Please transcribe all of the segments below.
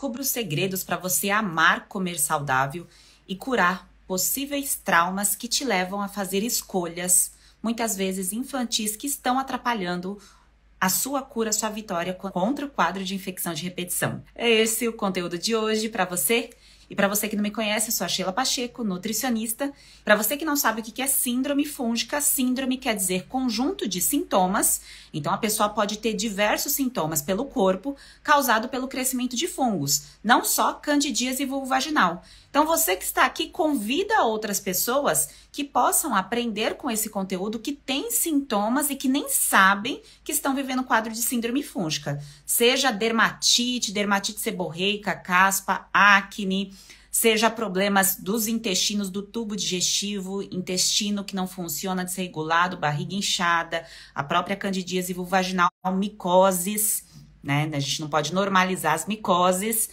descubra os segredos para você amar comer saudável e curar possíveis traumas que te levam a fazer escolhas, muitas vezes infantis, que estão atrapalhando a sua cura, a sua vitória contra o quadro de infecção de repetição. É esse o conteúdo de hoje para você. E para você que não me conhece, eu sou a Sheila Pacheco, nutricionista. Para você que não sabe o que é síndrome fúngica, síndrome quer dizer conjunto de sintomas. Então a pessoa pode ter diversos sintomas pelo corpo causado pelo crescimento de fungos, não só candidíase vaginal. Então, você que está aqui, convida outras pessoas que possam aprender com esse conteúdo que tem sintomas e que nem sabem que estão vivendo quadro de síndrome fúngica. Seja dermatite, dermatite seborreica, caspa, acne, seja problemas dos intestinos, do tubo digestivo, intestino que não funciona desregulado, barriga inchada, a própria candidíase vulvaginal, micoses, né? A gente não pode normalizar as micoses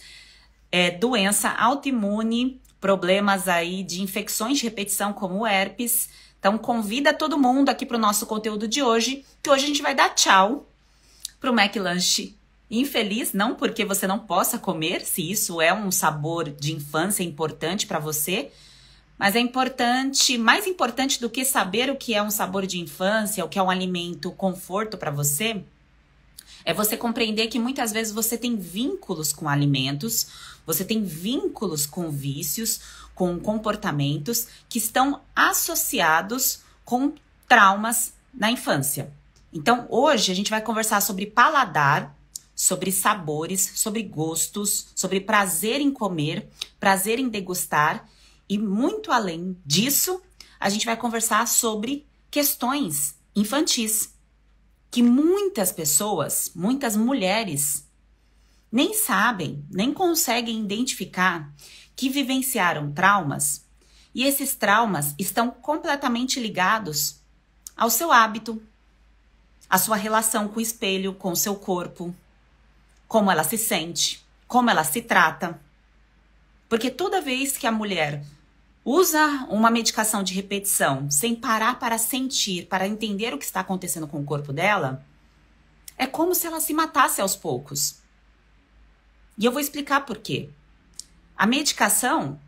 é, doença autoimune, problemas aí de infecções de repetição como herpes. Então convida todo mundo aqui para o nosso conteúdo de hoje, que hoje a gente vai dar tchau para o McLanche infeliz, não porque você não possa comer, se isso é um sabor de infância importante para você, mas é importante, mais importante do que saber o que é um sabor de infância, o que é um alimento conforto para você, é você compreender que muitas vezes você tem vínculos com alimentos, você tem vínculos com vícios, com comportamentos que estão associados com traumas na infância. Então, hoje a gente vai conversar sobre paladar, sobre sabores, sobre gostos, sobre prazer em comer, prazer em degustar e muito além disso, a gente vai conversar sobre questões infantis que muitas pessoas, muitas mulheres nem sabem, nem conseguem identificar que vivenciaram traumas e esses traumas estão completamente ligados ao seu hábito, à sua relação com o espelho, com o seu corpo, como ela se sente, como ela se trata. Porque toda vez que a mulher usa uma medicação de repetição sem parar para sentir, para entender o que está acontecendo com o corpo dela, é como se ela se matasse aos poucos. E eu vou explicar por quê. A medicação,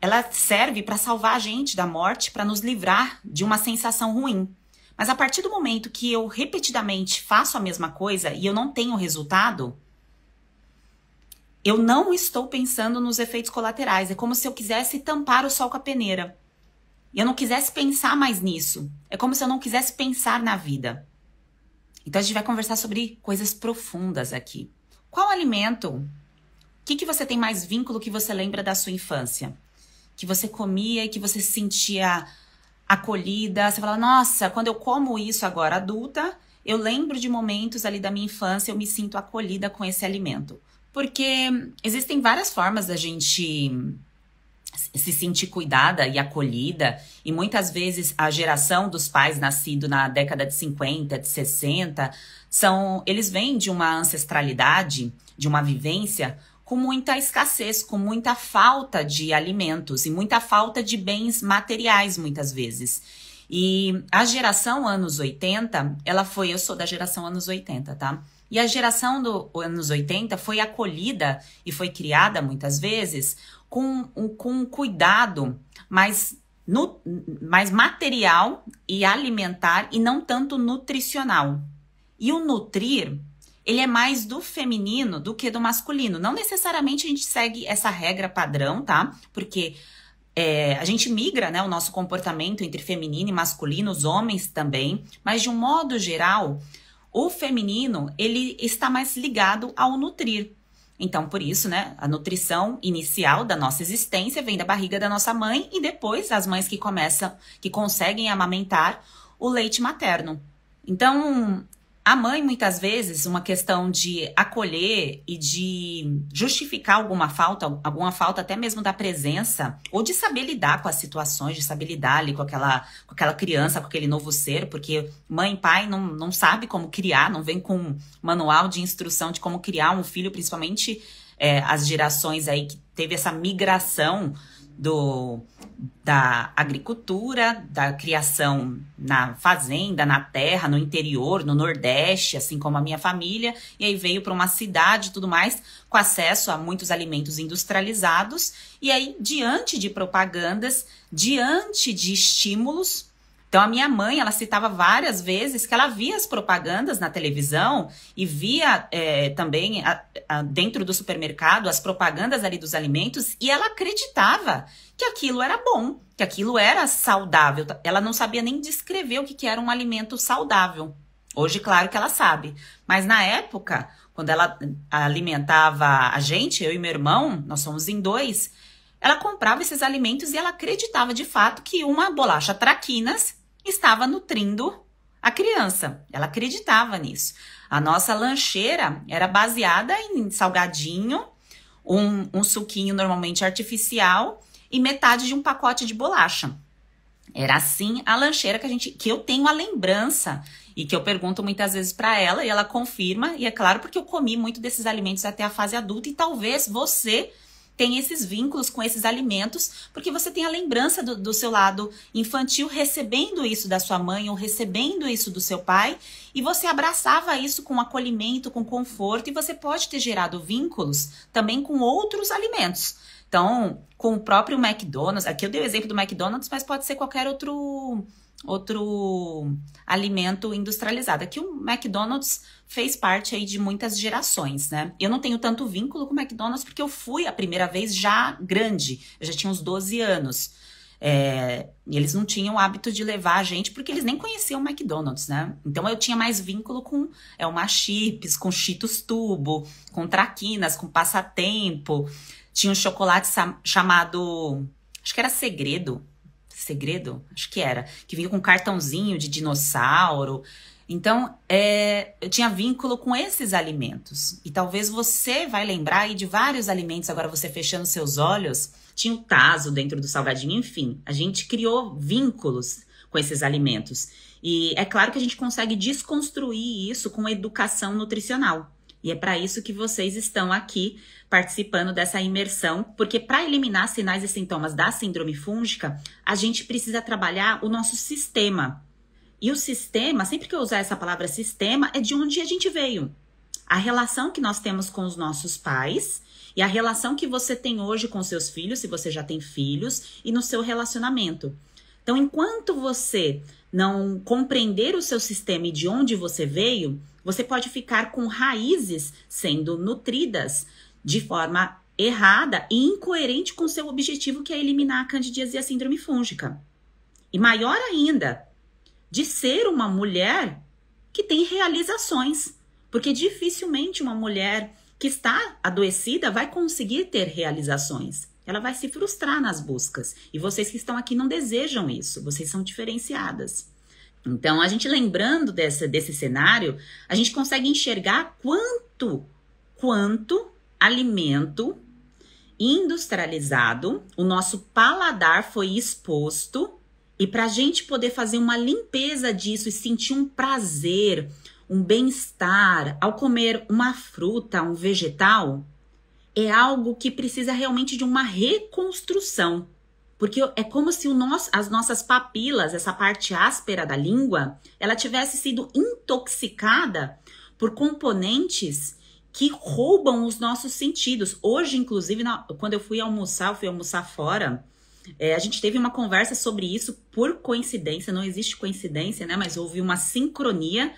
ela serve para salvar a gente da morte, para nos livrar de uma sensação ruim. Mas a partir do momento que eu repetidamente faço a mesma coisa e eu não tenho resultado, eu não estou pensando nos efeitos colaterais. É como se eu quisesse tampar o sol com a peneira. e Eu não quisesse pensar mais nisso. É como se eu não quisesse pensar na vida. Então a gente vai conversar sobre coisas profundas aqui. Qual alimento o que, que você tem mais vínculo que você lembra da sua infância? Que você comia e que você se sentia acolhida? Você fala, nossa, quando eu como isso agora adulta, eu lembro de momentos ali da minha infância, eu me sinto acolhida com esse alimento. Porque existem várias formas da gente se sentir cuidada e acolhida, e muitas vezes a geração dos pais nascido na década de 50, de 60, são, eles vêm de uma ancestralidade, de uma vivência com muita escassez, com muita falta de alimentos e muita falta de bens materiais, muitas vezes. E a geração anos 80, ela foi. Eu sou da geração anos 80, tá? E a geração dos anos 80 foi acolhida e foi criada muitas vezes com um, com um cuidado mais, no mais material e alimentar e não tanto nutricional. E o nutrir ele é mais do feminino do que do masculino. Não necessariamente a gente segue essa regra padrão, tá? Porque é, a gente migra né, o nosso comportamento entre feminino e masculino, os homens também, mas de um modo geral, o feminino ele está mais ligado ao nutrir. Então, por isso, né, a nutrição inicial da nossa existência vem da barriga da nossa mãe e depois as mães que começam, que conseguem amamentar o leite materno. Então, a mãe, muitas vezes, uma questão de acolher e de justificar alguma falta, alguma falta até mesmo da presença, ou de saber lidar com as situações, de saber lidar ali com aquela, com aquela criança, com aquele novo ser, porque mãe e pai não, não sabe como criar, não vem com manual de instrução de como criar um filho, principalmente é, as gerações aí que teve essa migração do, da agricultura, da criação na fazenda, na terra, no interior, no Nordeste, assim como a minha família, e aí veio para uma cidade e tudo mais, com acesso a muitos alimentos industrializados, e aí, diante de propagandas, diante de estímulos, então a minha mãe, ela citava várias vezes que ela via as propagandas na televisão e via é, também a, a, dentro do supermercado as propagandas ali dos alimentos e ela acreditava que aquilo era bom, que aquilo era saudável. Ela não sabia nem descrever o que, que era um alimento saudável. Hoje, claro que ela sabe, mas na época, quando ela alimentava a gente, eu e meu irmão, nós somos em dois, ela comprava esses alimentos e ela acreditava de fato que uma bolacha traquinas estava nutrindo a criança. Ela acreditava nisso. A nossa lancheira era baseada em salgadinho, um, um suquinho normalmente artificial e metade de um pacote de bolacha. Era assim a lancheira que a gente que eu tenho a lembrança e que eu pergunto muitas vezes para ela e ela confirma, e é claro porque eu comi muito desses alimentos até a fase adulta e talvez você tem esses vínculos com esses alimentos, porque você tem a lembrança do, do, seu lado infantil recebendo isso da sua mãe ou recebendo isso do seu pai, e você abraçava isso com acolhimento, com conforto, e você pode ter gerado vínculos também com outros alimentos. Então, com o próprio McDonald's, aqui eu dei o exemplo do McDonald's, mas pode ser qualquer outro outro alimento industrializado. Aqui é o McDonald's fez parte aí de muitas gerações, né? Eu não tenho tanto vínculo com o McDonald's porque eu fui a primeira vez já grande, eu já tinha uns 12 anos. É, eles não tinham o hábito de levar a gente porque eles nem conheciam o McDonald's, né? Então eu tinha mais vínculo com é uma chips, com Cheetos tubo, com traquinas, com passatempo. Tinha um chocolate chamado acho que era segredo, Segredo? Acho que era. Que vinha com um cartãozinho de dinossauro. Então, é, eu tinha vínculo com esses alimentos. E talvez você vai lembrar aí de vários alimentos, agora você fechando seus olhos, tinha o taso dentro do salgadinho, enfim. A gente criou vínculos com esses alimentos. E é claro que a gente consegue desconstruir isso com educação nutricional. E é para isso que vocês estão aqui participando dessa imersão, porque para eliminar sinais e sintomas da síndrome fúngica, a gente precisa trabalhar o nosso sistema. E o sistema, sempre que eu usar essa palavra sistema, é de onde a gente veio. A relação que nós temos com os nossos pais e a relação que você tem hoje com seus filhos, se você já tem filhos, e no seu relacionamento. Então, enquanto você não compreender o seu sistema e de onde você veio, você pode ficar com raízes sendo nutridas de forma errada e incoerente com seu objetivo, que é eliminar a candidíase e a síndrome fúngica. E maior ainda, de ser uma mulher que tem realizações, porque dificilmente uma mulher que está adoecida vai conseguir ter realizações. Ela vai se frustrar nas buscas. E vocês que estão aqui não desejam isso, vocês são diferenciadas. Então, a gente lembrando dessa desse cenário, a gente consegue enxergar quanto, quanto alimento industrializado, o nosso paladar foi exposto e para a gente poder fazer uma limpeza disso e sentir um prazer, um bem-estar ao comer uma fruta, um vegetal, é algo que precisa realmente de uma reconstrução. Porque é como se nosso, as nossas papilas, essa parte áspera da língua, ela tivesse sido intoxicada por componentes que roubam os nossos sentidos. Hoje, inclusive, na, quando eu fui almoçar, eu fui almoçar fora. É, a gente teve uma conversa sobre isso por coincidência, não existe coincidência, né? Mas houve uma sincronia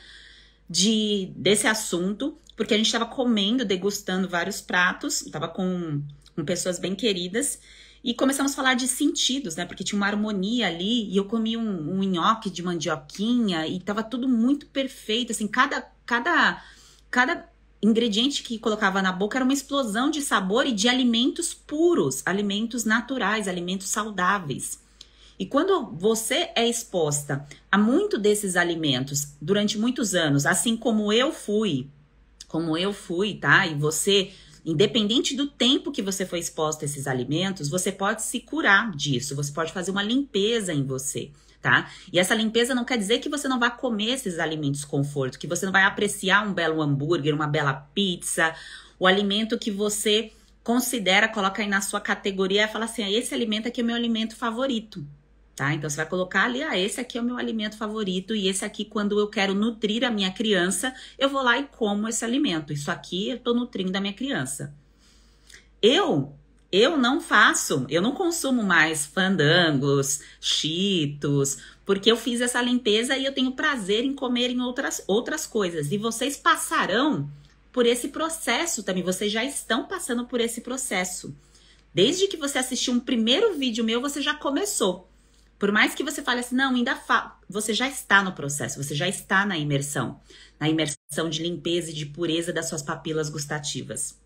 de desse assunto, porque a gente estava comendo, degustando vários pratos, estava com, com pessoas bem queridas e começamos a falar de sentidos, né? Porque tinha uma harmonia ali e eu comi um, um nhoque de mandioquinha e tava tudo muito perfeito, assim, cada cada cada ingrediente que colocava na boca era uma explosão de sabor e de alimentos puros, alimentos naturais, alimentos saudáveis. E quando você é exposta a muito desses alimentos durante muitos anos, assim como eu fui, como eu fui, tá? E você, independente do tempo que você foi exposta a esses alimentos, você pode se curar disso, você pode fazer uma limpeza em você tá? E essa limpeza não quer dizer que você não vai comer esses alimentos conforto, que você não vai apreciar um belo hambúrguer, uma bela pizza, o alimento que você considera, coloca aí na sua categoria e fala assim: ah, esse alimento aqui é o meu alimento favorito. Tá? Então você vai colocar ali, ah, esse aqui é o meu alimento favorito e esse aqui quando eu quero nutrir a minha criança, eu vou lá e como esse alimento. Isso aqui eu tô nutrindo a minha criança. Eu eu não faço, eu não consumo mais fandangos, cheetos, porque eu fiz essa limpeza e eu tenho prazer em comer em outras, outras coisas. E vocês passarão por esse processo também, vocês já estão passando por esse processo. Desde que você assistiu um primeiro vídeo meu, você já começou. Por mais que você fale assim, não, ainda fa você já está no processo, você já está na imersão, na imersão de limpeza e de pureza das suas papilas gustativas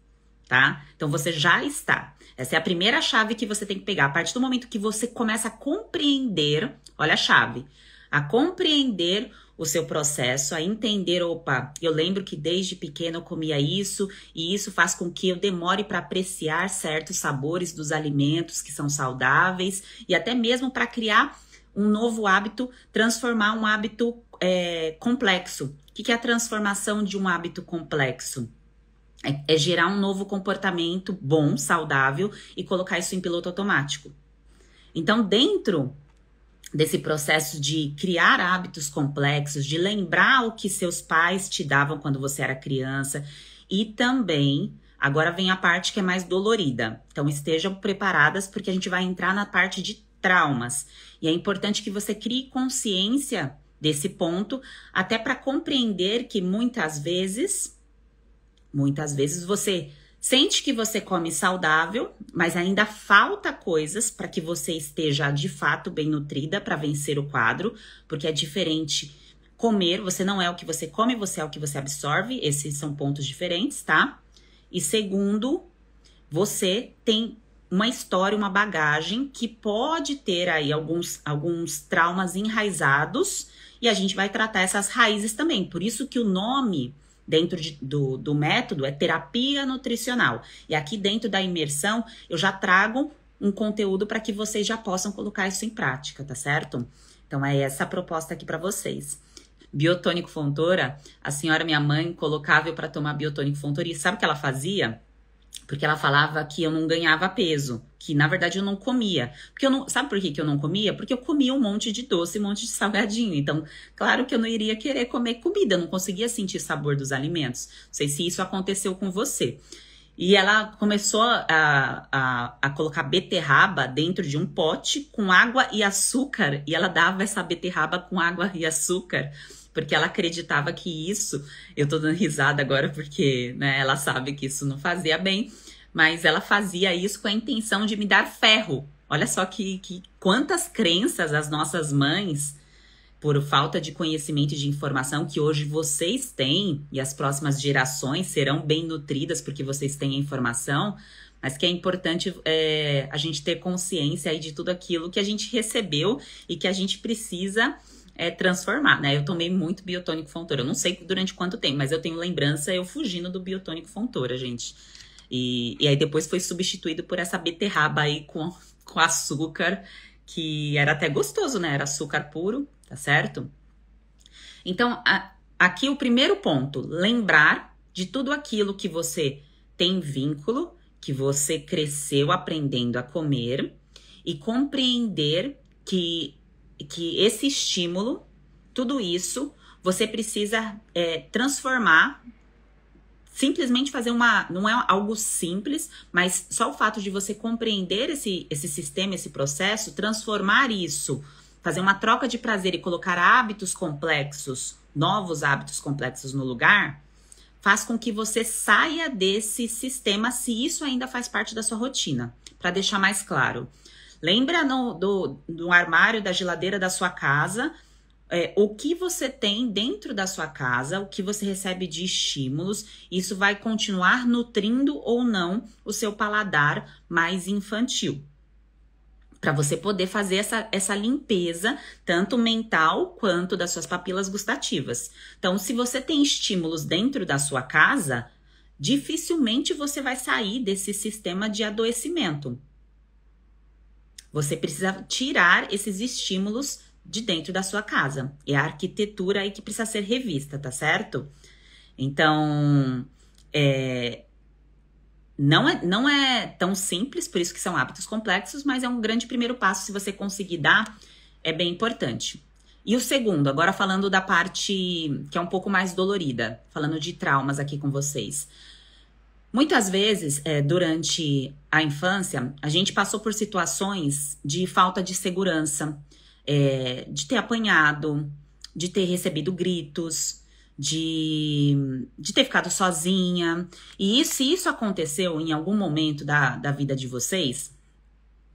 tá? Então você já está. Essa é a primeira chave que você tem que pegar. A partir do momento que você começa a compreender, olha a chave, a compreender o seu processo, a entender, opa, eu lembro que desde pequeno eu comia isso e isso faz com que eu demore para apreciar certos sabores dos alimentos que são saudáveis e até mesmo para criar um novo hábito, transformar um hábito é, complexo. O que, que é a transformação de um hábito complexo? É, é gerar um novo comportamento bom, saudável e colocar isso em piloto automático. Então, dentro desse processo de criar hábitos complexos, de lembrar o que seus pais te davam quando você era criança e também agora vem a parte que é mais dolorida. Então estejam preparadas porque a gente vai entrar na parte de traumas e é importante que você crie consciência desse ponto até para compreender que muitas vezes Muitas vezes você sente que você come saudável, mas ainda falta coisas para que você esteja de fato bem nutrida para vencer o quadro, porque é diferente comer, você não é o que você come, você é o que você absorve, esses são pontos diferentes, tá? E segundo, você tem uma história, uma bagagem que pode ter aí alguns, alguns traumas enraizados e a gente vai tratar essas raízes também. Por isso que o nome dentro de, do, do método é terapia nutricional. E aqui dentro da imersão eu já trago um conteúdo para que vocês já possam colocar isso em prática, tá certo? Então é essa a proposta aqui para vocês. Biotônico Fontoura, a senhora minha mãe colocava eu para tomar biotônico Fontoura e sabe o que ela fazia? porque ela falava que eu não ganhava peso, que na verdade eu não comia. Porque eu não, sabe por que, que eu não comia? Porque eu comia um monte de doce, um monte de salgadinho. Então, claro que eu não iria querer comer comida, não conseguia sentir sabor dos alimentos. Não sei se isso aconteceu com você. E ela começou a, a, a colocar beterraba dentro de um pote com água e açúcar, e ela dava essa beterraba com água e açúcar porque ela acreditava que isso, eu tô dando risada agora porque né, ela sabe que isso não fazia bem, mas ela fazia isso com a intenção de me dar ferro. Olha só que, que quantas crenças as nossas mães, por falta de conhecimento e de informação que hoje vocês têm, e as próximas gerações serão bem nutridas porque vocês têm a informação, mas que é importante é, a gente ter consciência aí de tudo aquilo que a gente recebeu e que a gente precisa é, transformar, né? Eu tomei muito biotônico fontoura, Eu não sei durante quanto tempo, mas eu tenho lembrança eu fugindo do biotônico fontoura, gente. E, e aí depois foi substituído por essa beterraba aí com, com açúcar, que era até gostoso, né? Era açúcar puro, tá certo? Então, a, aqui o primeiro ponto: lembrar de tudo aquilo que você tem vínculo, que você cresceu aprendendo a comer e compreender que que esse estímulo, tudo isso, você precisa é, transformar. Simplesmente fazer uma. Não é algo simples, mas só o fato de você compreender esse, esse sistema, esse processo, transformar isso, fazer uma troca de prazer e colocar hábitos complexos, novos hábitos complexos no lugar, faz com que você saia desse sistema se isso ainda faz parte da sua rotina. Para deixar mais claro, Lembra no, do, do armário, da geladeira da sua casa, é, o que você tem dentro da sua casa, o que você recebe de estímulos, isso vai continuar nutrindo ou não o seu paladar mais infantil. Para você poder fazer essa, essa limpeza, tanto mental quanto das suas papilas gustativas. Então, se você tem estímulos dentro da sua casa, dificilmente você vai sair desse sistema de adoecimento. Você precisa tirar esses estímulos de dentro da sua casa. É a arquitetura aí que precisa ser revista, tá certo? Então, é, não, é, não é tão simples, por isso que são hábitos complexos, mas é um grande primeiro passo. Se você conseguir dar, é bem importante. E o segundo, agora falando da parte que é um pouco mais dolorida, falando de traumas aqui com vocês. Muitas vezes, é, durante a infância, a gente passou por situações de falta de segurança, é, de ter apanhado, de ter recebido gritos, de, de ter ficado sozinha. E isso, se isso aconteceu em algum momento da, da vida de vocês,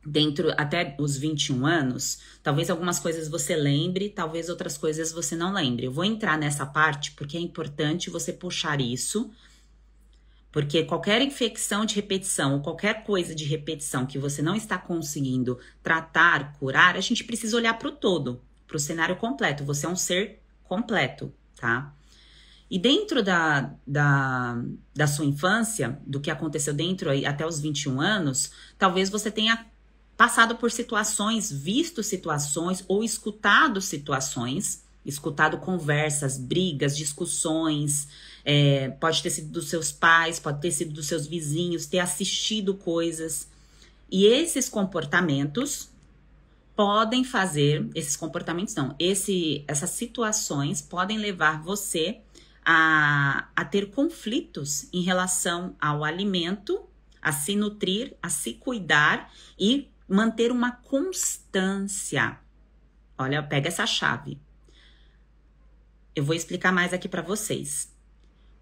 dentro até os 21 anos, talvez algumas coisas você lembre, talvez outras coisas você não lembre. Eu vou entrar nessa parte porque é importante você puxar isso porque qualquer infecção de repetição ou qualquer coisa de repetição que você não está conseguindo tratar, curar, a gente precisa olhar para o todo, para o cenário completo. Você é um ser completo, tá? E dentro da, da, da sua infância, do que aconteceu dentro aí, até os 21 anos, talvez você tenha passado por situações, visto situações ou escutado situações, escutado conversas, brigas, discussões, é, pode ter sido dos seus pais, pode ter sido dos seus vizinhos, ter assistido coisas. E esses comportamentos podem fazer, esses comportamentos não, esse, essas situações podem levar você a, a ter conflitos em relação ao alimento, a se nutrir, a se cuidar e manter uma constância. Olha, pega essa chave. Eu vou explicar mais aqui para vocês.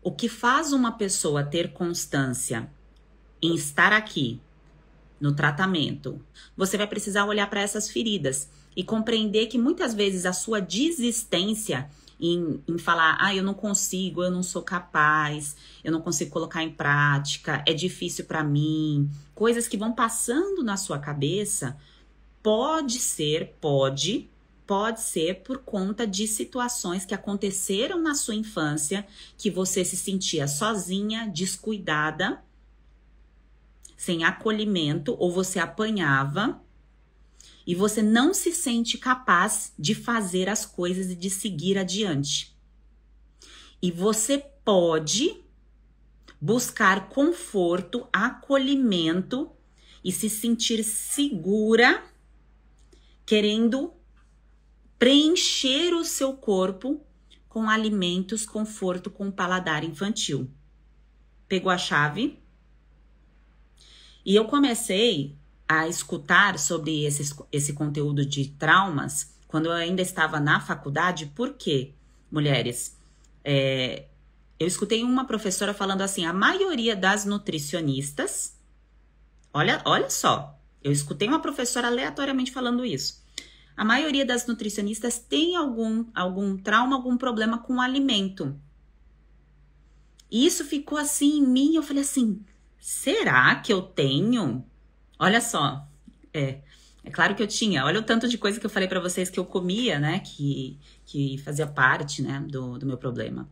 O que faz uma pessoa ter constância em estar aqui no tratamento? Você vai precisar olhar para essas feridas e compreender que muitas vezes a sua desistência em, em, falar, ah, eu não consigo, eu não sou capaz, eu não consigo colocar em prática, é difícil para mim, coisas que vão passando na sua cabeça, pode ser, pode pode ser por conta de situações que aconteceram na sua infância, que você se sentia sozinha, descuidada, sem acolhimento, ou você apanhava e você não se sente capaz de fazer as coisas e de seguir adiante. E você pode buscar conforto, acolhimento e se sentir segura querendo preencher o seu corpo com alimentos, conforto com o paladar infantil. Pegou a chave? E eu comecei a escutar sobre esse, esse conteúdo de traumas quando eu ainda estava na faculdade, porque, mulheres, é, eu escutei uma professora falando assim: a maioria das nutricionistas, olha, olha só, eu escutei uma professora aleatoriamente falando isso. A maioria das nutricionistas tem algum, algum trauma, algum problema com o alimento. E isso ficou assim em mim. Eu falei assim: será que eu tenho? Olha só, é, é claro que eu tinha. Olha o tanto de coisa que eu falei para vocês que eu comia, né? Que, que fazia parte, né, do, do meu problema.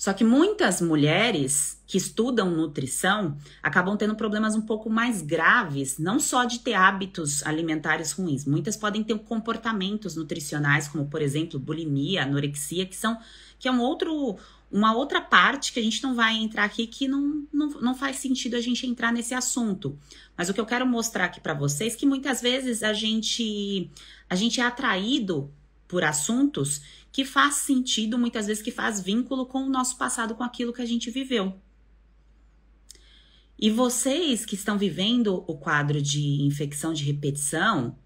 Só que muitas mulheres que estudam nutrição acabam tendo problemas um pouco mais graves, não só de ter hábitos alimentares ruins. Muitas podem ter comportamentos nutricionais, como por exemplo, bulimia, anorexia, que são que é um outro uma outra parte que a gente não vai entrar aqui que não, não, não faz sentido a gente entrar nesse assunto. Mas o que eu quero mostrar aqui para vocês é que muitas vezes a gente a gente é atraído por assuntos que faz sentido, muitas vezes que faz vínculo com o nosso passado, com aquilo que a gente viveu. E vocês que estão vivendo o quadro de infecção de repetição,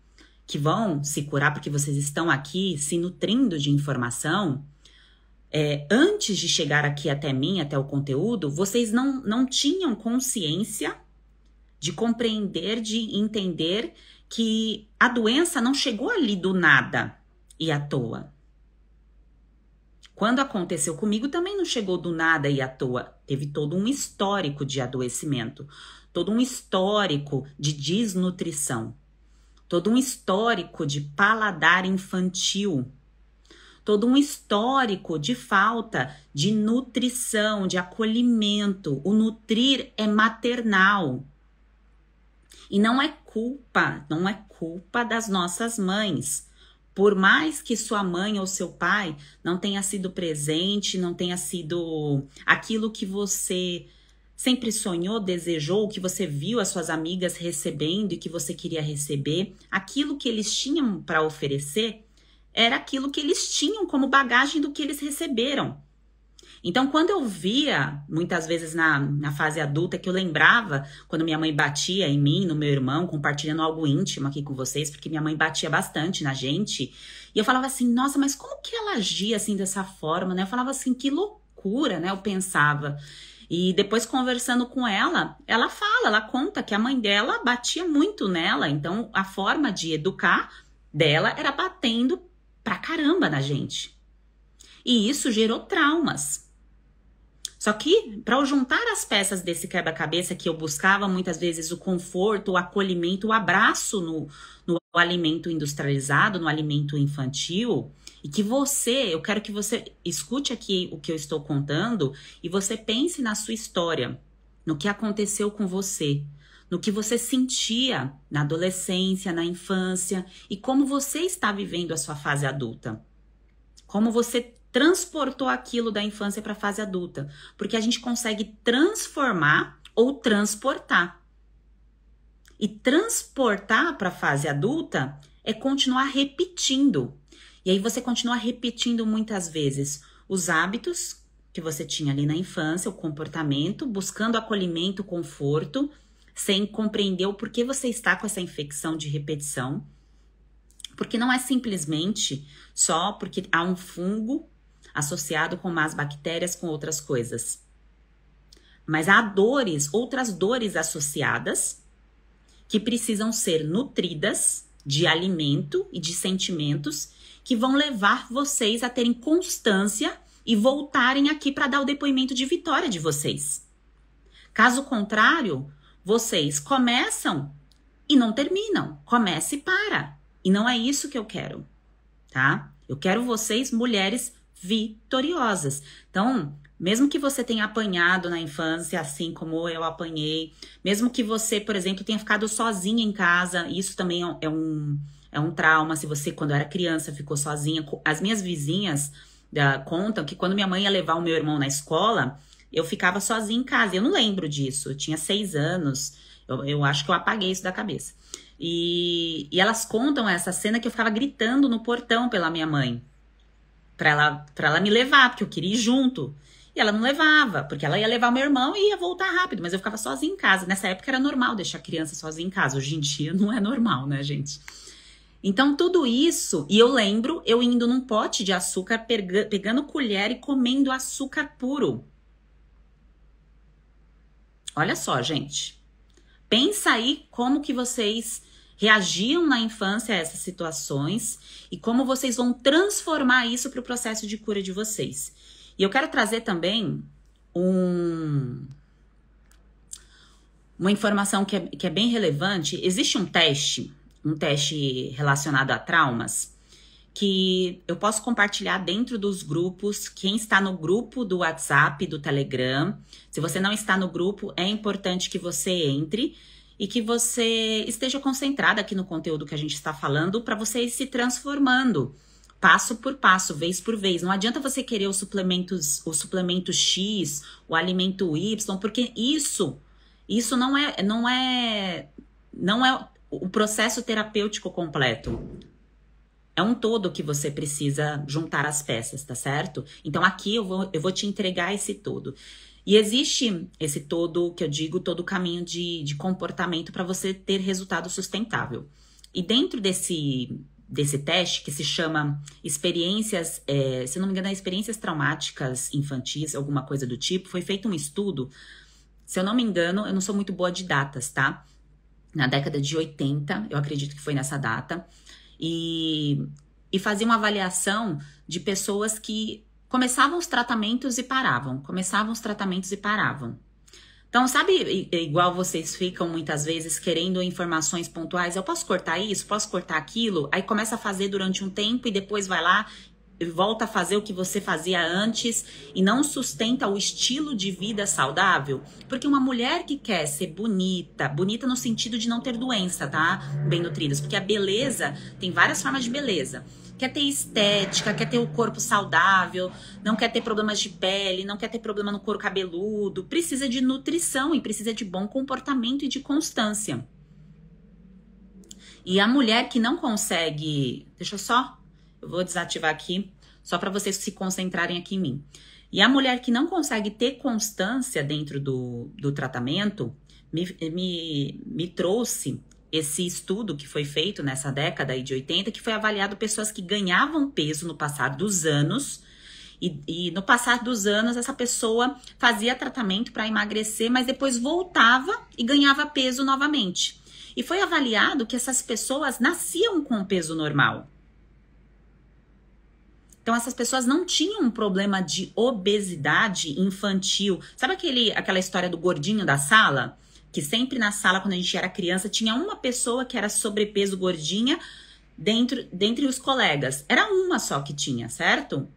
que vão se curar porque vocês estão aqui se nutrindo de informação, é, antes de chegar aqui até mim, até o conteúdo, vocês não, não tinham consciência de compreender, de entender que a doença não chegou ali do nada e à toa. Quando aconteceu comigo, também não chegou do nada e à toa. Teve todo um histórico de adoecimento, todo um histórico de desnutrição, todo um histórico de paladar infantil, todo um histórico de falta de nutrição, de acolhimento. O nutrir é maternal. E não é culpa, não é culpa das nossas mães por mais que sua mãe ou seu pai não tenha sido presente, não tenha sido aquilo que você sempre sonhou, desejou, que você viu as suas amigas recebendo e que você queria receber, aquilo que eles tinham para oferecer era aquilo que eles tinham como bagagem do que eles receberam. Então, quando eu via, muitas vezes na, na fase adulta, que eu lembrava quando minha mãe batia em mim, no meu irmão, compartilhando algo íntimo aqui com vocês, porque minha mãe batia bastante na gente. E eu falava assim, nossa, mas como que ela agia assim dessa forma, né? Eu falava assim, que loucura, né? Eu pensava. E depois conversando com ela, ela fala, ela conta que a mãe dela batia muito nela, então a forma de educar dela era batendo pra caramba na gente. E isso gerou traumas. Só que para eu juntar as peças desse quebra-cabeça que eu buscava muitas vezes o conforto, o acolhimento, o abraço no, no alimento industrializado, no alimento infantil, e que você, eu quero que você escute aqui o que eu estou contando e você pense na sua história, no que aconteceu com você, no que você sentia na adolescência, na infância e como você está vivendo a sua fase adulta. Como você transportou aquilo da infância para a fase adulta, porque a gente consegue transformar ou transportar. E transportar para a fase adulta é continuar repetindo. E aí você continua repetindo muitas vezes os hábitos que você tinha ali na infância, o comportamento, buscando acolhimento, conforto, sem compreender o porquê você está com essa infecção de repetição. Porque não é simplesmente só porque há um fungo associado com más bactérias, com outras coisas. Mas há dores, outras dores associadas que precisam ser nutridas de alimento e de sentimentos que vão levar vocês a terem constância e voltarem aqui para dar o depoimento de vitória de vocês. Caso contrário, vocês começam e não terminam. Comece e para. E não é isso que eu quero, tá? Eu quero vocês, mulheres vitoriosas. Então, mesmo que você tenha apanhado na infância, assim como eu apanhei, mesmo que você, por exemplo, tenha ficado sozinha em casa, isso também é um, é um é trauma. Se você, quando era criança, ficou sozinha. As minhas vizinhas contam que quando minha mãe ia levar o meu irmão na escola, eu ficava sozinha em casa. Eu não lembro disso. Eu tinha seis anos. Eu, eu acho que eu apaguei isso da cabeça. E, e elas contam essa cena que eu ficava gritando no portão pela minha mãe para ela, pra ela me levar, porque eu queria ir junto. E ela não levava, porque ela ia levar meu irmão e ia voltar rápido, mas eu ficava sozinha em casa. Nessa época era normal deixar a criança sozinha em casa. Hoje em dia não é normal, né, gente? Então, tudo isso, e eu lembro eu indo num pote de açúcar, pegando colher e comendo açúcar puro. Olha só, gente. Pensa aí como que vocês reagiam na infância a essas situações e como vocês vão transformar isso para o processo de cura de vocês. E eu quero trazer também um, uma informação que é, que é bem relevante. Existe um teste, um teste relacionado a traumas, que eu posso compartilhar dentro dos grupos. Quem está no grupo do WhatsApp, do Telegram, se você não está no grupo, é importante que você entre e que você esteja concentrada aqui no conteúdo que a gente está falando para você ir se transformando passo por passo, vez por vez. Não adianta você querer os suplementos, o suplemento X, o alimento Y, porque isso isso não é não é não é o processo terapêutico completo. É um todo que você precisa juntar as peças, tá certo? Então aqui eu vou, eu vou te entregar esse todo. E existe esse todo, que eu digo, todo o caminho de, de comportamento para você ter resultado sustentável. E dentro desse, desse teste, que se chama experiências, é, se não me engano, é experiências traumáticas infantis, alguma coisa do tipo, foi feito um estudo. Se eu não me engano, eu não sou muito boa de datas, tá? Na década de 80, eu acredito que foi nessa data, e, e fazia uma avaliação de pessoas que começavam os tratamentos e paravam, começavam os tratamentos e paravam. Então, sabe, igual vocês ficam muitas vezes querendo informações pontuais, eu posso cortar isso, posso cortar aquilo, aí começa a fazer durante um tempo e depois vai lá volta a fazer o que você fazia antes e não sustenta o estilo de vida saudável? Porque uma mulher que quer ser bonita, bonita no sentido de não ter doença, tá? Bem nutridas, porque a beleza tem várias formas de beleza quer ter estética, quer ter o corpo saudável, não quer ter problemas de pele, não quer ter problema no couro cabeludo, precisa de nutrição e precisa de bom comportamento e de constância. E a mulher que não consegue. Deixa eu só vou desativar aqui, só para vocês se concentrarem aqui em mim. E a mulher que não consegue ter constância dentro do, do tratamento me, me, me trouxe esse estudo que foi feito nessa década de 80, que foi avaliado pessoas que ganhavam peso no passar dos anos. E, e no passar dos anos, essa pessoa fazia tratamento para emagrecer, mas depois voltava e ganhava peso novamente. E foi avaliado que essas pessoas nasciam com peso normal. Então essas pessoas não tinham um problema de obesidade infantil. Sabe aquele, aquela história do gordinho da sala? Que sempre na sala, quando a gente era criança, tinha uma pessoa que era sobrepeso gordinha dentro, dentre os colegas. Era uma só que tinha, certo?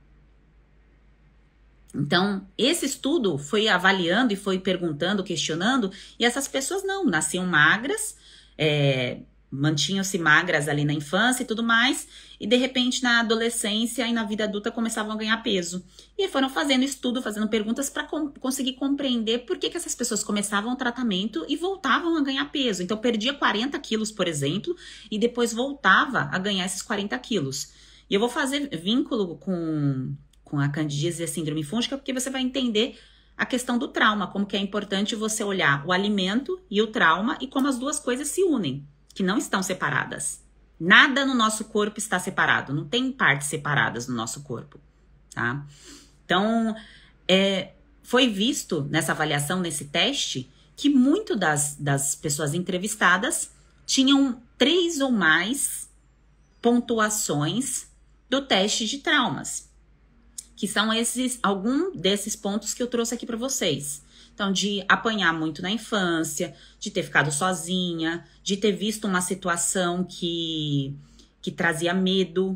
Então, esse estudo foi avaliando e foi perguntando, questionando, e essas pessoas não, nasciam magras, é, mantinham-se magras ali na infância e tudo mais, e de repente na adolescência e na vida adulta começavam a ganhar peso. E foram fazendo estudo, fazendo perguntas para com conseguir compreender por que, que essas pessoas começavam o tratamento e voltavam a ganhar peso. Então perdia 40 quilos, por exemplo, e depois voltava a ganhar esses 40 quilos. E eu vou fazer vínculo com, com a candidíase e a síndrome fúngica, porque você vai entender a questão do trauma, como que é importante você olhar o alimento e o trauma e como as duas coisas se unem que não estão separadas. Nada no nosso corpo está separado, não tem partes separadas no nosso corpo, tá? Então, é, foi visto nessa avaliação, nesse teste, que muito das, das pessoas entrevistadas tinham três ou mais pontuações do teste de traumas, que são esses algum desses pontos que eu trouxe aqui para vocês. Então, de apanhar muito na infância, de ter ficado sozinha, de ter visto uma situação que, que trazia medo.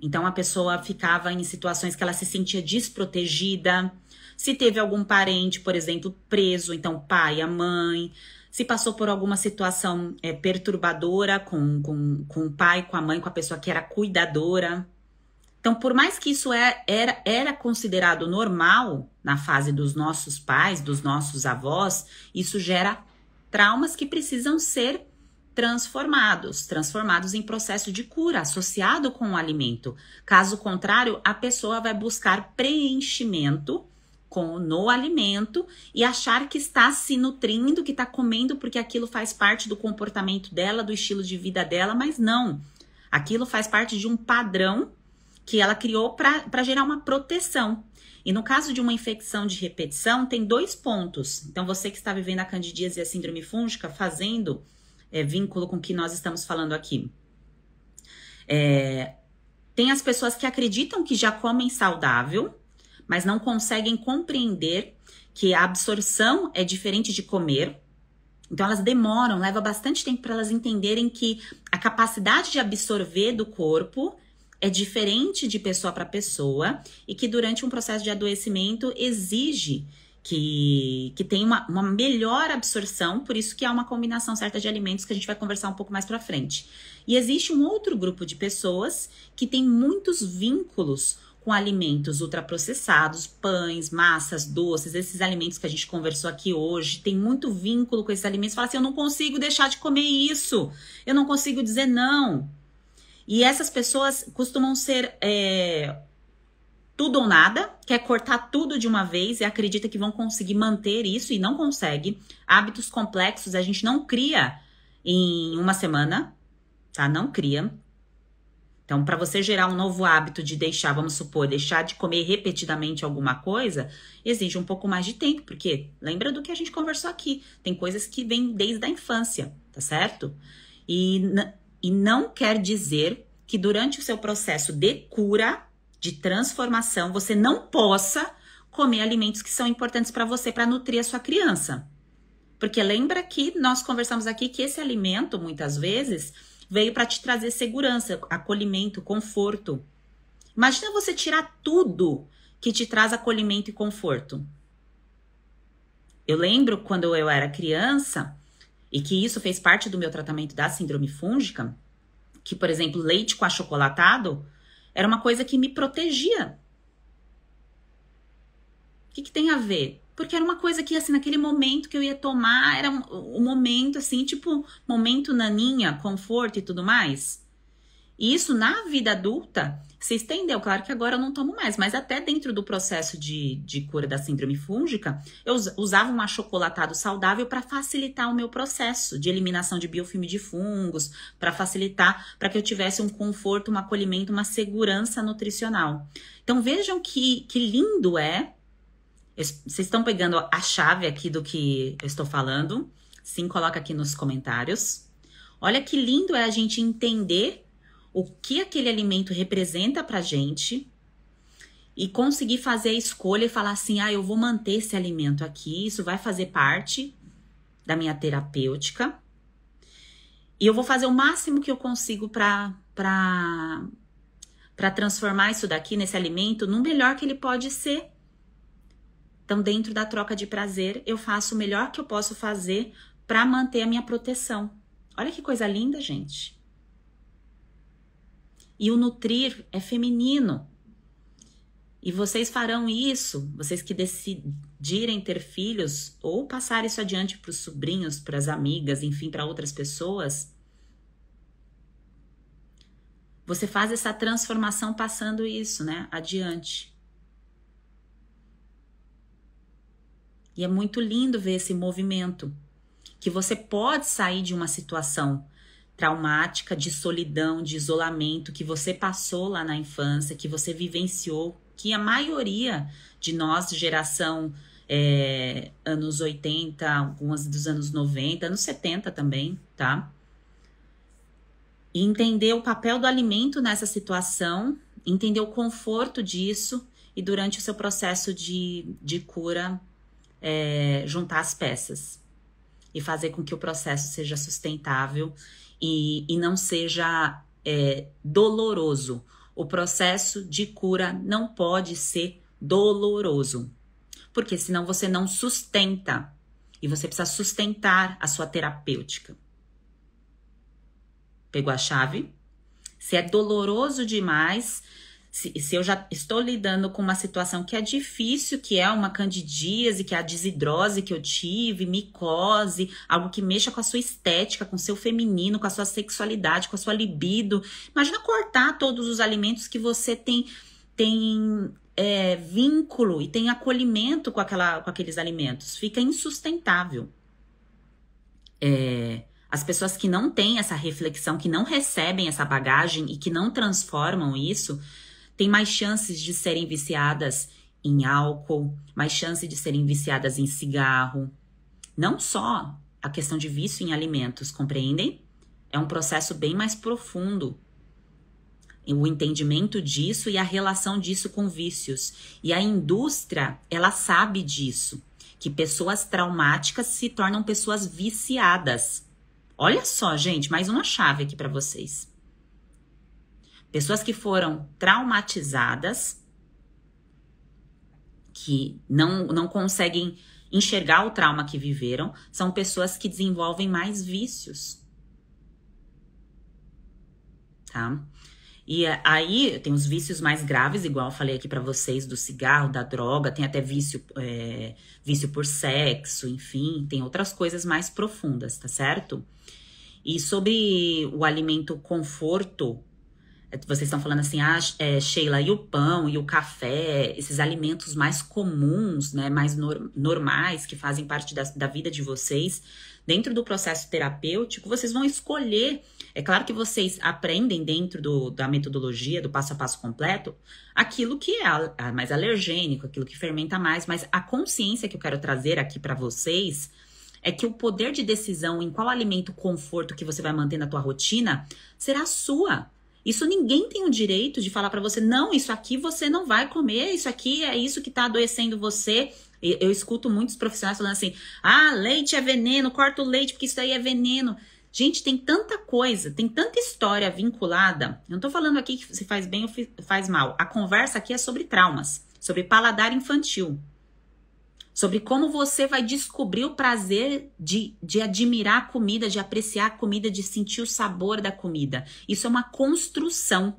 Então, a pessoa ficava em situações que ela se sentia desprotegida. Se teve algum parente, por exemplo, preso, então pai, a mãe, se passou por alguma situação é, perturbadora com, com, com o pai, com a mãe, com a pessoa que era cuidadora. Então, por mais que isso era, é, era, era considerado normal na fase dos nossos pais, dos nossos avós, isso gera traumas que precisam ser transformados, transformados em processo de cura associado com o alimento. Caso contrário, a pessoa vai buscar preenchimento com no alimento e achar que está se nutrindo, que está comendo porque aquilo faz parte do comportamento dela, do estilo de vida dela, mas não. Aquilo faz parte de um padrão que ela criou para gerar uma proteção. E no caso de uma infecção de repetição, tem dois pontos. Então, você que está vivendo a candidíase e a síndrome fúngica, fazendo é, vínculo com o que nós estamos falando aqui. É, tem as pessoas que acreditam que já comem saudável, mas não conseguem compreender que a absorção é diferente de comer. Então elas demoram, leva bastante tempo para elas entenderem que a capacidade de absorver do corpo é diferente de pessoa para pessoa e que durante um processo de adoecimento exige que, que tem uma, uma, melhor absorção, por isso que há uma combinação certa de alimentos que a gente vai conversar um pouco mais para frente. E existe um outro grupo de pessoas que tem muitos vínculos com alimentos ultraprocessados, pães, massas, doces, esses alimentos que a gente conversou aqui hoje, tem muito vínculo com esses alimentos. Fala assim, eu não consigo deixar de comer isso, eu não consigo dizer não. E essas pessoas costumam ser é, tudo ou nada, quer cortar tudo de uma vez e acredita que vão conseguir manter isso e não consegue. Hábitos complexos a gente não cria em uma semana, tá? Não cria. Então, para você gerar um novo hábito de deixar, vamos supor, deixar de comer repetidamente alguma coisa, exige um pouco mais de tempo, porque lembra do que a gente conversou aqui, tem coisas que vêm desde a infância, tá certo? E e não quer dizer que durante o seu processo de cura, de transformação, você não possa comer alimentos que são importantes para você, para nutrir a sua criança. Porque lembra que nós conversamos aqui que esse alimento, muitas vezes, veio para te trazer segurança, acolhimento, conforto. Imagina você tirar tudo que te traz acolhimento e conforto. Eu lembro quando eu era criança, e que isso fez parte do meu tratamento da síndrome fúngica, que, por exemplo, leite com achocolatado era uma coisa que me protegia. O que, que tem a ver? porque era uma coisa que, assim, naquele momento que eu ia tomar, era um, um, momento, assim, tipo, momento naninha, conforto e tudo mais. E isso, na vida adulta, se estendeu. Claro que agora eu não tomo mais, mas até dentro do processo de, de cura da síndrome fúngica, eu usava um achocolatado saudável para facilitar o meu processo de eliminação de biofilme de fungos, para facilitar, para que eu tivesse um conforto, um acolhimento, uma segurança nutricional. Então vejam que, que lindo é. Vocês estão pegando a chave aqui do que eu estou falando? Sim, coloca aqui nos comentários. Olha que lindo é a gente entender o que aquele alimento representa para gente e conseguir fazer a escolha e falar assim: ah, eu vou manter esse alimento aqui, isso vai fazer parte da minha terapêutica. E eu vou fazer o máximo que eu consigo para transformar isso daqui, nesse alimento, no melhor que ele pode ser. Então, dentro da troca de prazer, eu faço o melhor que eu posso fazer para manter a minha proteção. Olha que coisa linda, gente. E o nutrir é feminino. E vocês farão isso, vocês que decidirem ter filhos ou passar isso adiante para os sobrinhos, para as amigas, enfim, para outras pessoas. Você faz essa transformação passando isso, né, adiante. E é muito lindo ver esse movimento que você pode sair de uma situação traumática de solidão, de isolamento que você passou lá na infância, que você vivenciou, que a maioria de nós, geração é, anos 80, algumas dos anos 90, anos 70 também, tá? E entender o papel do alimento nessa situação, entender o conforto disso e durante o seu processo de, de cura é, juntar as peças e fazer com que o processo seja sustentável e, e não seja é, doloroso. O processo de cura não pode ser doloroso, porque senão você não sustenta e você precisa sustentar a sua terapêutica. Pegou a chave? Se é doloroso demais, se, se eu já estou lidando com uma situação que é difícil, que é uma candidíase, que é a desidrose que eu tive, micose, algo que mexa com a sua estética, com o seu feminino, com a sua sexualidade, com a sua libido. Imagina cortar todos os alimentos que você tem tem é, vínculo e tem acolhimento com, aquela, com aqueles alimentos. Fica insustentável. É, as pessoas que não têm essa reflexão, que não recebem essa bagagem e que não transformam isso, têm mais chances de serem viciadas em álcool, mais chances de serem viciadas em cigarro. Não só a questão de vício em alimentos, compreendem? É um processo bem mais profundo. O entendimento disso e a relação disso com vícios. E a indústria, ela sabe disso, que pessoas traumáticas se tornam pessoas viciadas. Olha só, gente, mais uma chave aqui para vocês. Pessoas que foram traumatizadas, que não, não conseguem enxergar o trauma que viveram, são pessoas que desenvolvem mais vícios. Tá? E aí tem os vícios mais graves, igual eu falei aqui para vocês do cigarro, da droga, tem até vício, é, vício por sexo, enfim, tem outras coisas mais profundas, tá certo? E sobre o alimento conforto, é, vocês estão falando assim, ah, é, Sheila, e o pão e o café, esses alimentos mais comuns, né, mais nor normais, que fazem parte da, da vida de vocês, dentro do processo terapêutico, vocês vão escolher. É claro que vocês aprendem dentro do, da metodologia, do passo a passo completo, aquilo que é ah, mais alergênico, aquilo que fermenta mais, mas a consciência que eu quero trazer aqui para vocês é que o poder de decisão em qual alimento conforto que você vai manter na tua rotina será sua. Isso ninguém tem o direito de falar para você, não, isso aqui você não vai comer, isso aqui é isso que tá adoecendo você. Eu, eu escuto muitos profissionais falando assim: ah, leite é veneno, corta o leite porque isso aí é veneno. Gente, tem tanta coisa, tem tanta história vinculada. Eu não tô falando aqui que se faz bem ou faz mal. A conversa aqui é sobre traumas, sobre paladar infantil sobre como você vai descobrir o prazer de, de admirar a comida, de apreciar a comida, de sentir o sabor da comida. Isso é uma construção.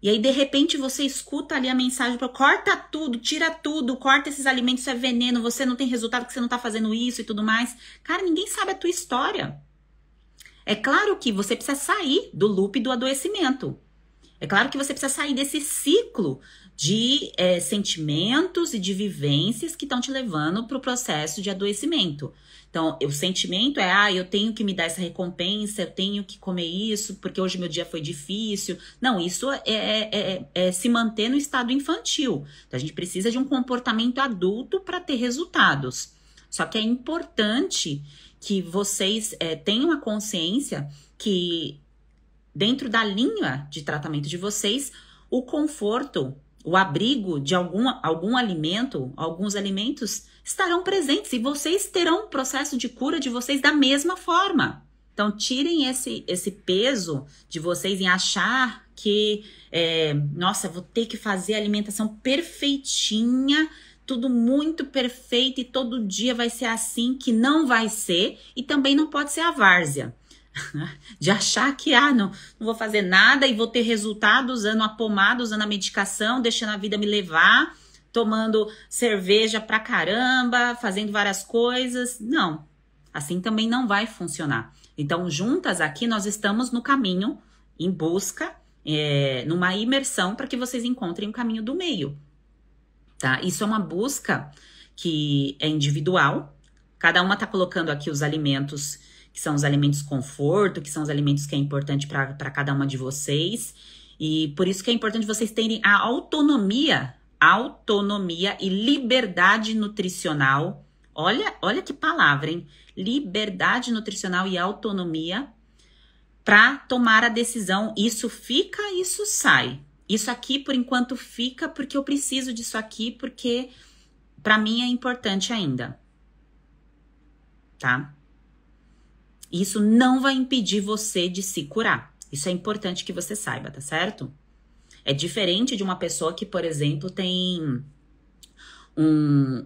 E aí, de repente, você escuta ali a mensagem: corta tudo, tira tudo, corta esses alimentos, isso é veneno, você não tem resultado porque você não tá fazendo isso e tudo mais. Cara, ninguém sabe a tua história. É claro que você precisa sair do loop do adoecimento. É claro que você precisa sair desse ciclo de é, sentimentos e de vivências que estão te levando para o processo de adoecimento. Então, o sentimento é, ah, eu tenho que me dar essa recompensa, eu tenho que comer isso, porque hoje meu dia foi difícil. Não, isso é, é, é, é, é se manter no estado infantil. Então, a gente precisa de um comportamento adulto para ter resultados. Só que é importante que vocês é, tenham a consciência que dentro da linha de tratamento de vocês, o conforto o abrigo de algum, algum alimento, alguns alimentos estarão presentes e vocês terão o um processo de cura de vocês da mesma forma. Então, tirem esse, esse peso de vocês em achar que, é, nossa, vou ter que fazer a alimentação perfeitinha, tudo muito perfeito e todo dia vai ser assim, que não vai ser, e também não pode ser a várzea. de achar que, ah, não, não vou fazer nada e vou ter resultado usando a pomada, usando a medicação, deixando a vida me levar, tomando cerveja pra caramba, fazendo várias coisas. Não, assim também não vai funcionar. Então, juntas aqui, nós estamos no caminho, em busca, é, numa imersão para que vocês encontrem o caminho do meio, tá? Isso é uma busca que é individual, cada uma tá colocando aqui os alimentos que são os alimentos conforto, que são os alimentos que é importante para cada uma de vocês. E por isso que é importante vocês terem a autonomia, autonomia e liberdade nutricional. Olha, olha que palavra, hein? Liberdade nutricional e autonomia para tomar a decisão. Isso fica, isso sai. Isso aqui por enquanto fica porque eu preciso disso aqui porque para mim é importante ainda. Tá? Isso não vai impedir você de se curar. Isso é importante que você saiba, tá certo? É diferente de uma pessoa que, por exemplo, tem um,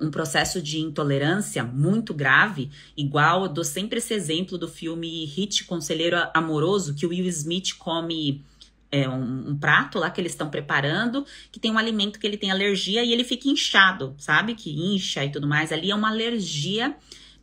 um, processo de intolerância muito grave, igual eu dou sempre esse exemplo do filme Hit Conselheiro Amoroso, que o Will Smith come é, um, um, prato lá que eles estão preparando, que tem um alimento que ele tem alergia e ele fica inchado, sabe? Que incha e tudo mais. Ali é uma alergia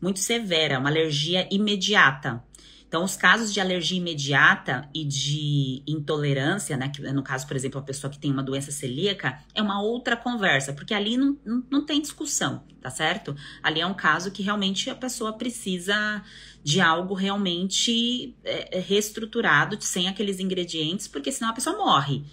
muito severa, uma alergia imediata. Então, os casos de alergia imediata e de intolerância, né, que no caso, por exemplo, a pessoa que tem uma doença celíaca, é uma outra conversa, porque ali não, não, não tem discussão, tá certo? Ali é um caso que realmente a pessoa precisa de algo realmente é, é reestruturado, sem aqueles ingredientes, porque senão a pessoa morre.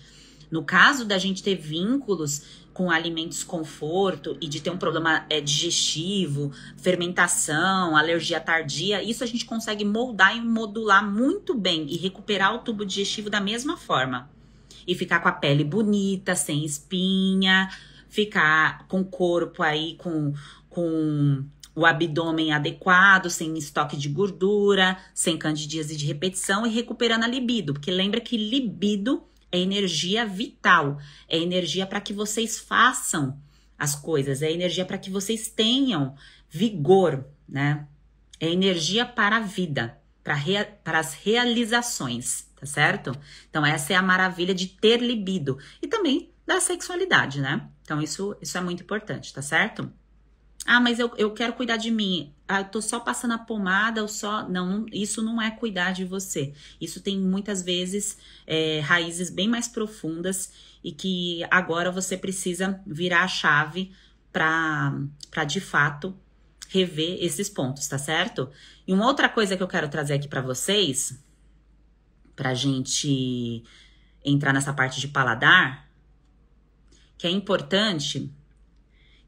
No caso da gente ter vínculos com alimentos conforto e de ter um problema é, digestivo, fermentação, alergia tardia, isso a gente consegue moldar e modular muito bem e recuperar o tubo digestivo da mesma forma. E ficar com a pele bonita, sem espinha, ficar com o corpo aí com, com o abdômen adequado, sem estoque de gordura, sem candidíase de repetição e recuperando a libido, porque lembra que libido é energia vital, é energia para que vocês façam as coisas, é energia para que vocês tenham vigor, né? É energia para a vida, para, rea as realizações, tá certo? Então, essa é a maravilha de ter libido e também da sexualidade, né? Então, isso, isso é muito importante, tá certo? Ah, mas eu, eu quero cuidar de mim. Ah, eu tô só passando a pomada, ou só. Não, isso não é cuidar de você. Isso tem muitas vezes é, raízes bem mais profundas e que agora você precisa virar a chave para de fato rever esses pontos, tá certo? E uma outra coisa que eu quero trazer aqui para vocês, pra gente entrar nessa parte de paladar, que é importante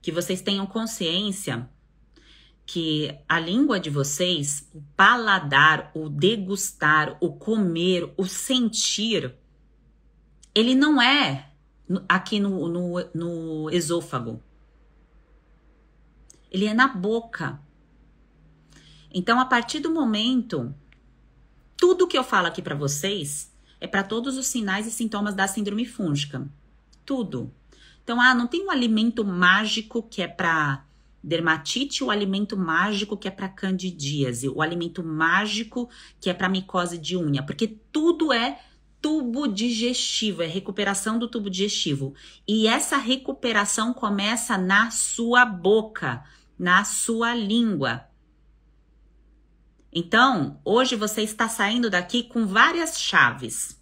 que vocês tenham consciência que a língua de vocês, o paladar, o degustar, o comer, o sentir, ele não é aqui no, no, no esôfago. Ele é na boca. Então, a partir do momento, tudo que eu falo aqui para vocês é para todos os sinais e sintomas da síndrome fúngica. Tudo. Então, ah, não tem um alimento mágico que é para dermatite, o alimento mágico que é para candidíase, o alimento mágico que é para micose de unha, porque tudo é tubo digestivo, é recuperação do tubo digestivo. E essa recuperação começa na sua boca, na sua língua. Então, hoje você está saindo daqui com várias chaves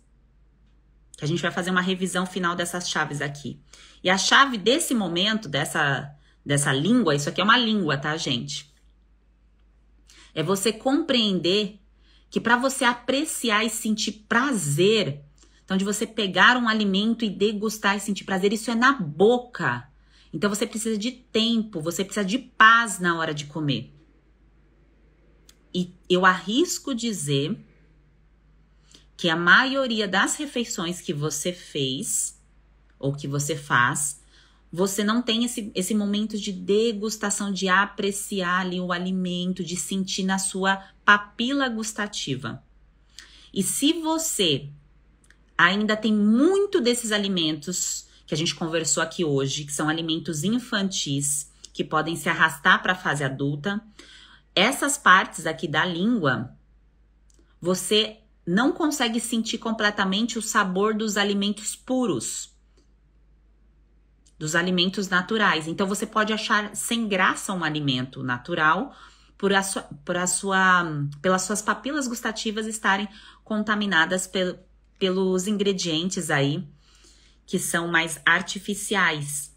que a gente vai fazer uma revisão final dessas chaves aqui. E a chave desse momento, dessa, dessa língua, isso aqui é uma língua, tá, gente? É você compreender que para você apreciar e sentir prazer, então de você pegar um alimento e degustar e sentir prazer, isso é na boca. Então você precisa de tempo, você precisa de paz na hora de comer. E eu arrisco dizer que a maioria das refeições que você fez ou que você faz, você não tem esse, esse momento de degustação, de apreciar ali o alimento, de sentir na sua papila gustativa. E se você ainda tem muito desses alimentos que a gente conversou aqui hoje, que são alimentos infantis, que podem se arrastar para a fase adulta, essas partes aqui da língua, você não consegue sentir completamente o sabor dos alimentos puros, dos alimentos naturais. Então você pode achar sem graça um alimento natural por a sua, por a sua pelas suas papilas gustativas estarem contaminadas pel, pelos ingredientes aí que são mais artificiais.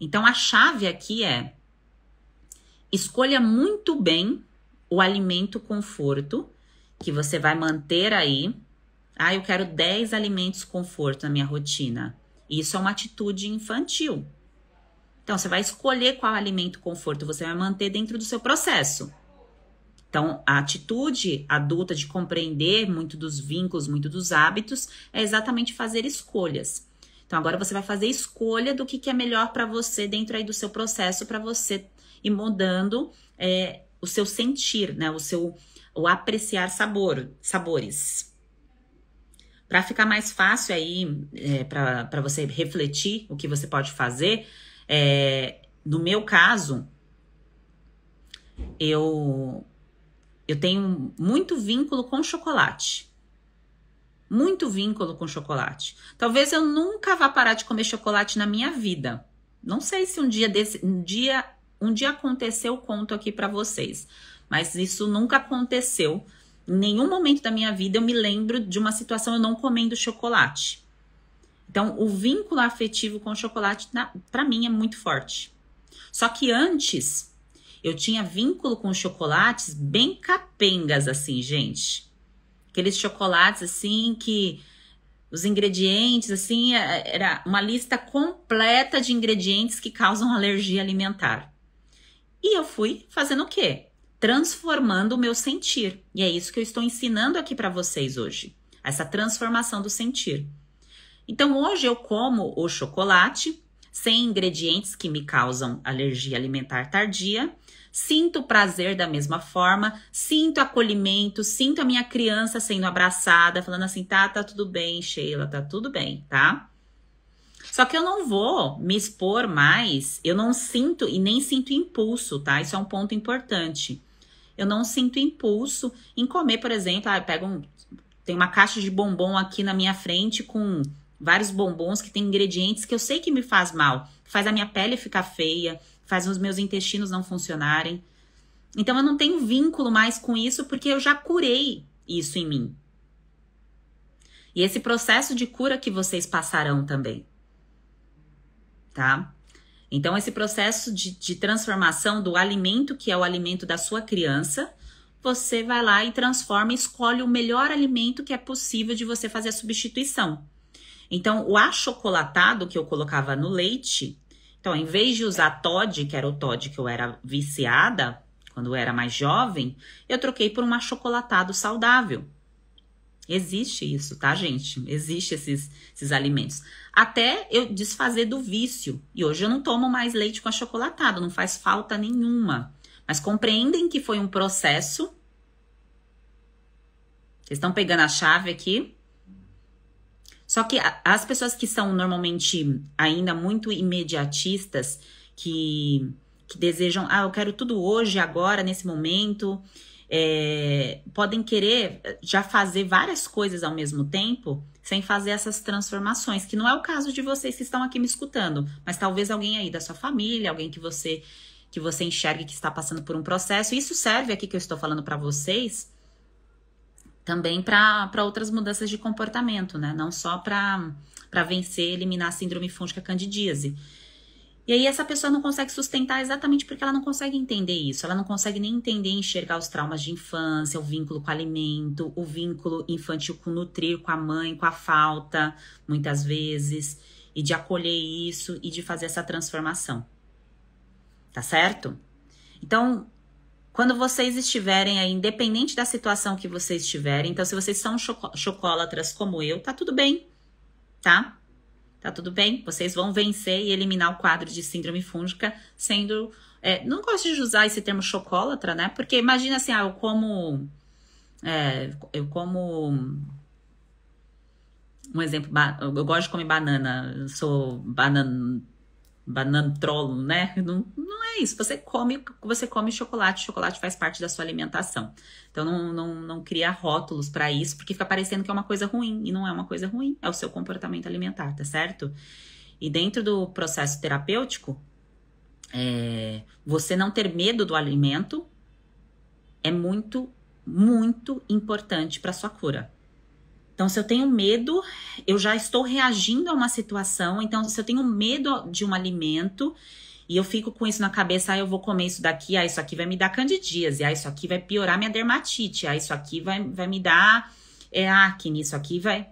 Então a chave aqui é escolha muito bem o alimento conforto que você vai manter aí. Ah, eu quero 10 alimentos conforto na minha rotina. Isso é uma atitude infantil. Então, você vai escolher qual alimento conforto você vai manter dentro do seu processo. Então, a atitude adulta de compreender muito dos vínculos, muito dos hábitos, é exatamente fazer escolhas. Então, agora você vai fazer escolha do que, que é melhor para você dentro aí do seu processo, para você ir mudando é, o seu sentir, né? O seu ou apreciar sabor, sabores. Para ficar mais fácil aí, é, para você refletir o que você pode fazer, é, no meu caso, eu, eu tenho muito vínculo com chocolate. Muito vínculo com chocolate. Talvez eu nunca vá parar de comer chocolate na minha vida. Não sei se um dia desse, um dia, um dia aconteceu, eu conto aqui para vocês mas isso nunca aconteceu. Em nenhum momento da minha vida eu me lembro de uma situação eu não comendo chocolate. Então, o vínculo afetivo com o chocolate, para mim, é muito forte. Só que antes, eu tinha vínculo com chocolates bem capengas, assim, gente. Aqueles chocolates, assim, que os ingredientes, assim, é, era uma lista completa de ingredientes que causam alergia alimentar. E eu fui fazendo o quê? transformando o meu sentir. E é isso que eu estou ensinando aqui para vocês hoje, essa transformação do sentir. Então hoje eu como o chocolate sem ingredientes que me causam alergia alimentar tardia, sinto prazer da mesma forma, sinto acolhimento, sinto a minha criança sendo abraçada, falando assim: "Tá, tá tudo bem, Sheila, tá tudo bem", tá? Só que eu não vou me expor mais, eu não sinto e nem sinto impulso, tá? Isso é um ponto importante eu não sinto impulso em comer, por exemplo, ah, eu pego um, tem uma caixa de bombom aqui na minha frente com vários bombons que tem ingredientes que eu sei que me faz mal, faz a minha pele ficar feia, faz os meus intestinos não funcionarem. Então eu não tenho vínculo mais com isso porque eu já curei isso em mim. E esse processo de cura que vocês passarão também. Tá? Então, esse processo de, de transformação do alimento, que é o alimento da sua criança, você vai lá e transforma escolhe o melhor alimento que é possível de você fazer a substituição. Então, o achocolatado que eu colocava no leite, então, em vez de usar Todd, que era o Todd que eu era viciada quando eu era mais jovem, eu troquei por um achocolatado saudável. Existe isso, tá, gente? Existe esses, esses alimentos. Até eu desfazer do vício. E hoje eu não tomo mais leite com achocolatado, não faz falta nenhuma. Mas compreendem que foi um processo. Vocês estão pegando a chave aqui? Só que as pessoas que são normalmente ainda muito imediatistas, que, que desejam, ah, eu quero tudo hoje, agora, nesse momento, é, podem querer já fazer várias coisas ao mesmo tempo sem fazer essas transformações, que não é o caso de vocês que estão aqui me escutando, mas talvez alguém aí da sua família, alguém que você que você enxergue que está passando por um processo. Isso serve aqui que eu estou falando para vocês também para outras mudanças de comportamento, né? Não só para vencer, eliminar a síndrome fúngica candidíase. E aí essa pessoa não consegue sustentar exatamente porque ela não consegue entender isso, ela não consegue nem entender enxergar os traumas de infância, o vínculo com o alimento, o vínculo infantil com nutrir, com a mãe, com a falta, muitas vezes, e de acolher isso e de fazer essa transformação. Tá certo? Então, quando vocês estiverem aí, independente da situação que vocês estiverem, então se vocês são chocolatras como eu, tá tudo bem, tá? Tá tudo bem? Vocês vão vencer e eliminar o quadro de síndrome fúngica, sendo. É, não gosto de usar esse termo chocólatra, né? Porque imagina assim, ah, eu como. É, eu como. Um exemplo, eu gosto de comer banana, sou banana banantrolo, né? Não, não é isso. Você come, você come chocolate, chocolate faz parte da sua alimentação. Então não, não, não cria rótulos para isso, porque fica parecendo que é uma coisa ruim e não é uma coisa ruim, é o seu comportamento alimentar, tá certo? E dentro do processo terapêutico, é, você não ter medo do alimento é muito, muito importante para sua cura. Então, se eu tenho medo, eu já estou reagindo a uma situação. Então, se eu tenho medo de um alimento e eu fico com isso na cabeça, ah, eu vou comer isso daqui, ah, isso aqui vai me dar candidíase, ah, isso aqui vai piorar minha dermatite, ah, isso aqui vai, vai me dar é, acne, isso aqui vai.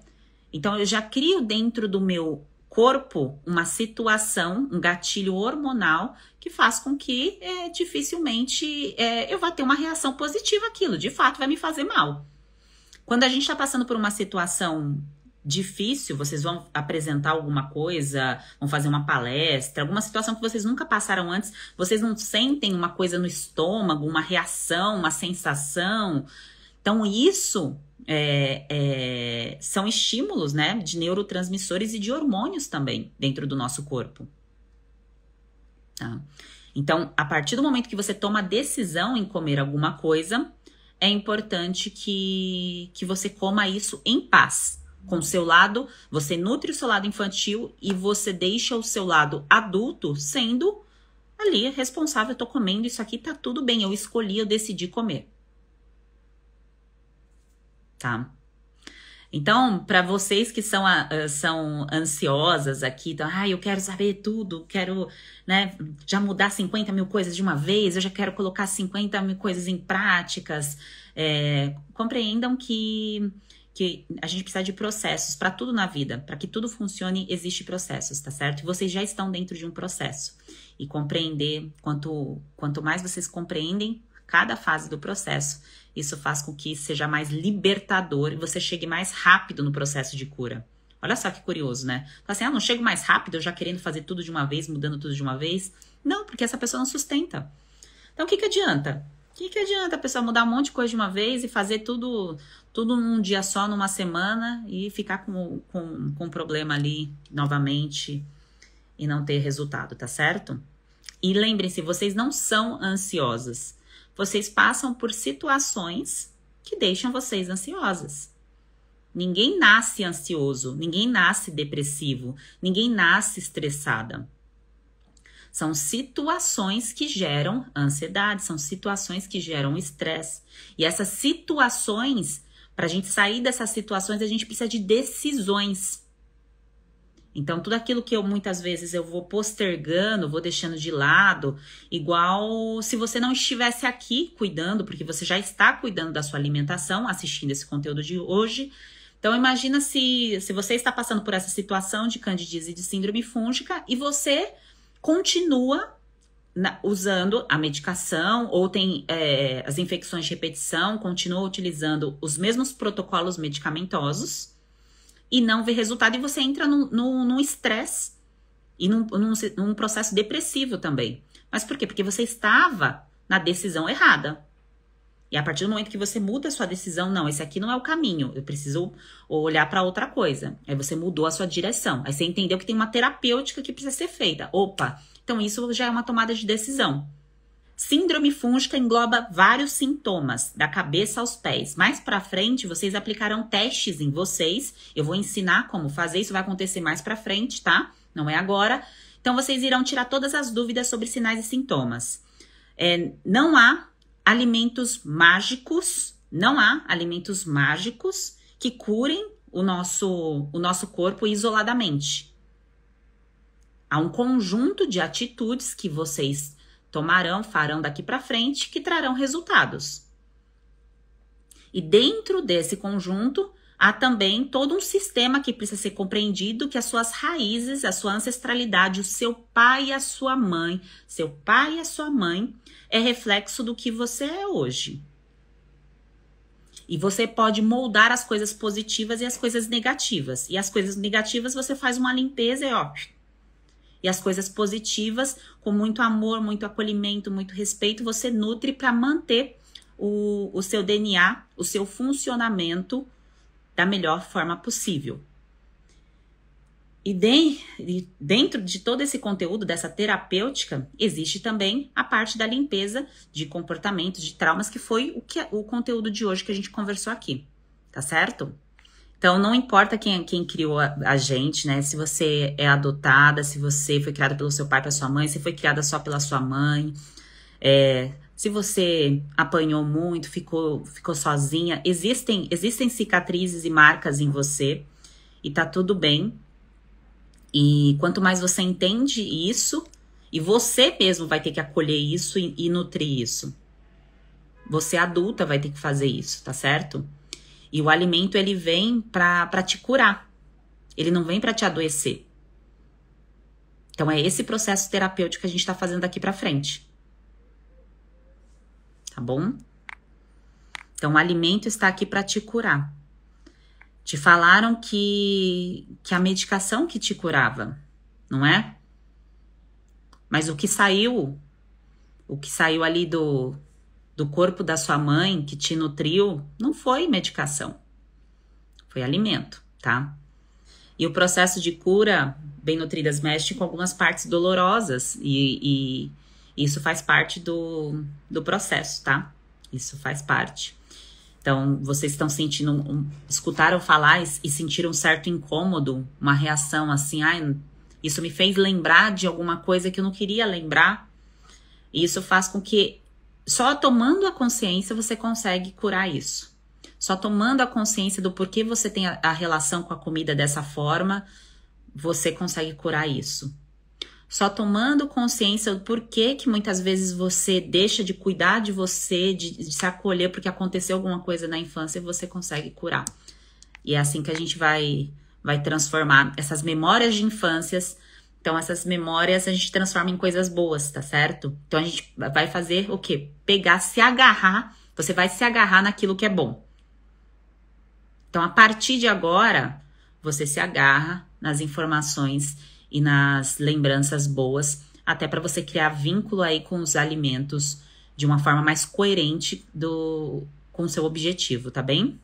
Então, eu já crio dentro do meu corpo uma situação, um gatilho hormonal que faz com que é, dificilmente é, eu vá ter uma reação positiva aquilo. De fato, vai me fazer mal. Quando a gente está passando por uma situação difícil, vocês vão apresentar alguma coisa, vão fazer uma palestra, alguma situação que vocês nunca passaram antes, vocês não sentem uma coisa no estômago, uma reação, uma sensação. Então, isso é, é, são estímulos né, de neurotransmissores e de hormônios também dentro do nosso corpo. Tá? Então, a partir do momento que você toma a decisão em comer alguma coisa, é importante que, que você coma isso em paz. Com o seu lado, você nutre o seu lado infantil e você deixa o seu lado adulto sendo ali responsável. Eu tô comendo isso aqui, tá tudo bem. Eu escolhi, eu decidi comer. Tá? Então, para vocês que são, são ansiosas aqui, então, ah, eu quero saber tudo, quero né, já mudar 50 mil coisas de uma vez, eu já quero colocar 50 mil coisas em práticas, é, compreendam que, que a gente precisa de processos para tudo na vida, para que tudo funcione, existe processos, tá certo? E vocês já estão dentro de um processo. E compreender, quanto, quanto mais vocês compreendem cada fase do processo, isso faz com que seja mais libertador e você chegue mais rápido no processo de cura. Olha só que curioso, né? Fala assim, ah, não chego mais rápido, eu já querendo fazer tudo de uma vez, mudando tudo de uma vez. Não, porque essa pessoa não sustenta. Então, o que, que adianta? O que, que adianta a pessoa mudar um monte de coisa de uma vez e fazer tudo tudo num dia só, numa semana, e ficar com, com, com um problema ali novamente e não ter resultado, tá certo? E lembrem-se, vocês não são ansiosas. Vocês passam por situações que deixam vocês ansiosas. Ninguém nasce ansioso, ninguém nasce depressivo, ninguém nasce estressada. São situações que geram ansiedade, são situações que geram estresse. E essas situações, para a gente sair dessas situações, a gente precisa de decisões. Então, tudo aquilo que eu muitas vezes eu vou postergando, vou deixando de lado, igual se você não estivesse aqui cuidando, porque você já está cuidando da sua alimentação, assistindo esse conteúdo de hoje. Então, imagina se, se você está passando por essa situação de candidíase e de síndrome fúngica e você continua na, usando a medicação ou tem é, as infecções de repetição, continua utilizando os mesmos protocolos medicamentosos e não vê resultado, e você entra num estresse e num, num, num processo depressivo também. Mas por quê? Porque você estava na decisão errada. E a partir do momento que você muda a sua decisão, não, esse aqui não é o caminho, eu preciso olhar para outra coisa. Aí você mudou a sua direção. Aí você entendeu que tem uma terapêutica que precisa ser feita. Opa, então isso já é uma tomada de decisão. Síndrome fúngica engloba vários sintomas, da cabeça aos pés. Mais para frente, vocês aplicarão testes em vocês. Eu vou ensinar como fazer, isso vai acontecer mais para frente, tá? Não é agora. Então, vocês irão tirar todas as dúvidas sobre sinais e sintomas. É, não há alimentos mágicos, não há alimentos mágicos que curem o nosso, o nosso corpo isoladamente. Há um conjunto de atitudes que vocês tomarão, farão daqui para frente, que trarão resultados. E dentro desse conjunto, há também todo um sistema que precisa ser compreendido, que as suas raízes, a sua ancestralidade, o seu pai e a sua mãe, seu pai e a sua mãe é reflexo do que você é hoje. E você pode moldar as coisas positivas e as coisas negativas. E as coisas negativas você faz uma limpeza e ó, e as coisas positivas, com muito amor, muito acolhimento, muito respeito, você nutre para manter o, o seu DNA, o seu funcionamento da melhor forma possível. E, de, e dentro de todo esse conteúdo dessa terapêutica, existe também a parte da limpeza de comportamentos, de traumas, que foi o, que, o conteúdo de hoje que a gente conversou aqui, tá certo? Então, não importa quem, quem criou a, a, gente, né? Se você é adotada, se você foi criada pelo seu pai, pela sua mãe, se foi criada só pela sua mãe, é, se você apanhou muito, ficou, ficou sozinha, existem, existem cicatrizes e marcas em você e tá tudo bem. E quanto mais você entende isso, e você mesmo vai ter que acolher isso e, e nutrir isso. Você adulta vai ter que fazer isso, tá certo? E o alimento ele vem para te curar. Ele não vem para te adoecer. Então é esse processo terapêutico que a gente está fazendo daqui para frente. Tá bom? Então o alimento está aqui para te curar. Te falaram que que a medicação que te curava, não é? Mas o que saiu, o que saiu ali do do corpo da sua mãe que te nutriu não foi medicação, foi alimento, tá? E o processo de cura bem nutridas mexe com algumas partes dolorosas e, e isso faz parte do, do processo, tá? Isso faz parte. Então, vocês estão sentindo, um, escutaram falar e, sentiram um certo incômodo, uma reação assim, ai, isso me fez lembrar de alguma coisa que eu não queria lembrar. E isso faz com que só tomando a consciência você consegue curar isso. Só tomando a consciência do porquê você tem a, a relação com a comida dessa forma, você consegue curar isso. Só tomando consciência do porquê que muitas vezes você deixa de cuidar de você, de, de se acolher porque aconteceu alguma coisa na infância, você consegue curar. E é assim que a gente vai vai transformar essas memórias de infâncias então, essas memórias a gente transforma em coisas boas, tá certo? Então, a gente vai fazer o quê? Pegar, se agarrar. Você vai se agarrar naquilo que é bom. Então, a partir de agora, você se agarra nas informações e nas lembranças boas, até para você criar vínculo aí com os alimentos de uma forma mais coerente do, com o seu objetivo, tá bem?